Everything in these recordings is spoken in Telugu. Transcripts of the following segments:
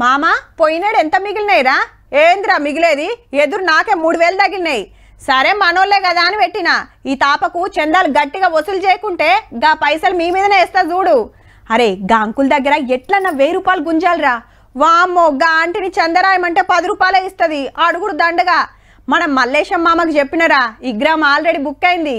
మామా పోయినాడు ఎంత మిగిలినాయిరా ఏంద్రా మిగిలేది ఎదురు నాకే మూడు వేలు తగిలినాయి సరే మనోళ్ళే కదా అని పెట్టిన ఈ తాపకు చందాలు గట్టిగా వసూలు చేయకుంటే గా పైసలు మీ మీదనే వేస్తా చూడు అరే గా దగ్గర ఎట్లన్నా వెయ్యి రూపాయలు గుంజాలిరా వామ్మో గా ఆంటీని చందరాయమంటే పది రూపాయలే ఇస్తుంది అడుగుడు దండగా మనం మల్లేశం మామకు చెప్పినరా ఈ గ్రామం ఆల్రెడీ బుక్ అయింది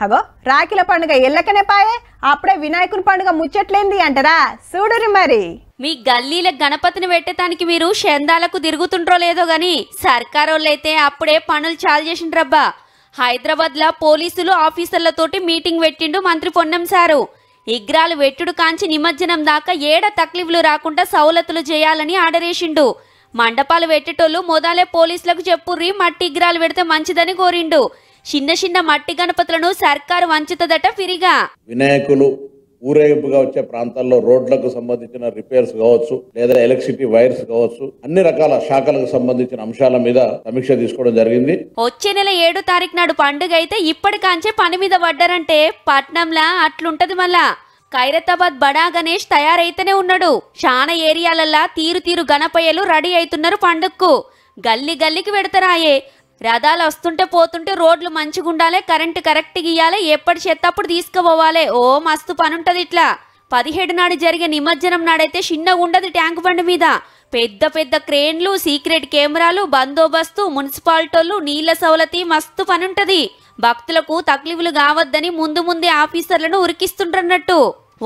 హగో రాఖీల పండుగ ఎల్లకనే పాయే అప్పుడే వినాయకుని పండుగ ముచ్చట్లేంది అంటారా చూడరు మరి మీ గల్లీల గణపతిని పెట్టడానికి మీరు చందాలకు తిరుగుతుండ్రో లేదో గాని సర్కారోళ్ళైతే అప్పుడే పనులు చాలు చేసిండ్రబ్బా హైదరాబాద్ లో పోలీసులు ఆఫీసర్లతోటి మీటింగ్ పెట్టిండు మంత్రి పొన్నం సారు ఇగ్రాలు వెట్టుడు కాంచి నిమజ్జనం దాకా ఏడ తక్లీఫ్లు రాకుండా సవలతులు చేయాలని ఆడరేసిండు మండపాలు పెట్టేటోళ్ళు మొదలే పోలీసులకు చెప్పుర్రి మట్టి ఇగ్రాలు పెడితే మంచిదని కోరిండు చిన్న చిన్న మట్టి గణపతులను సర్కారు వంచుతదట ఫిరిగా వినాయకులు ఊరేగింపుగా వచ్చే ప్రాంతాల్లో రోడ్లకు సంబంధించిన రిపేర్స్ కావచ్చు లేదా ఎలక్ట్రిసిటీ వైర్స్ కావచ్చు అన్ని రకాల శాఖలకు సంబంధించిన అంశాల మీద సమీక్ష తీసుకోవడం జరిగింది వచ్చే నెల ఏడో తారీఖు నాడు పండుగ అయితే ఇప్పటికాంచే పని మీద పడ్డారంటే పట్నంలా అట్లుంటది మళ్ళా ఖైరతాబాద్ బడా గణేష్ తయారైతేనే ఉన్నాడు చానా ఏరియాలల్లా తీరు తీరు గణపయ్యలు రెడీ అవుతున్నారు పండుగకు గల్లీ గల్లీకి పెడతారాయే రథాలు వస్తుంటే పోతుంటే రోడ్లు మంచిగా ఉండాలి కరెంటు కరెక్ట్ గీయాలి ఎప్పటి చెత్తప్పుడు తీసుకుపోవాలి ఓ మస్తు పనుంటది ఇట్లా పదిహేడు నాడు జరిగే నిమజ్జనం నాడైతే చిన్నగా ఉండదు ట్యాంక్ బండి మీద పెద్ద పెద్ద క్రేన్లు సీక్రెట్ కెమెరాలు బందోబస్తు మున్సిపాలిటీలు నీళ్ల సౌలతి మస్తు పనుంటది భక్తులకు తక్లీఫ్లు కావద్దని ముందు ముందే ఆఫీసర్లను ఉరికిస్తుంటారన్నట్టు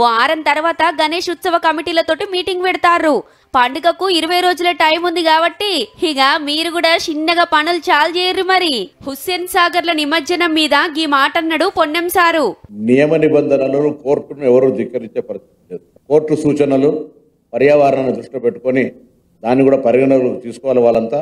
వారం తర్వాత గణేష్ ఉత్సవ కమిటీలతోటి మీటింగ్ పెడతారు పండుగకు ఇరవై రోజుల టైం ఉంది కాబట్టి ఇక మీరు కూడా చిన్నగా పనులు చాలు చేయరు మరి హుస్సేన్ సాగర్ల నిమజ్జనం మీద ఈ మాట అన్నాడు పొన్నెం సారు నియమ నిబంధనలను కోర్టును ఎవరు ధిక్కరించే పరిస్థితి లేదు కోర్టు సూచనలు పర్యావరణాన్ని దృష్టిలో పెట్టుకొని దాన్ని కూడా పరిగణలోకి తీసుకోవాలి వాళ్ళంతా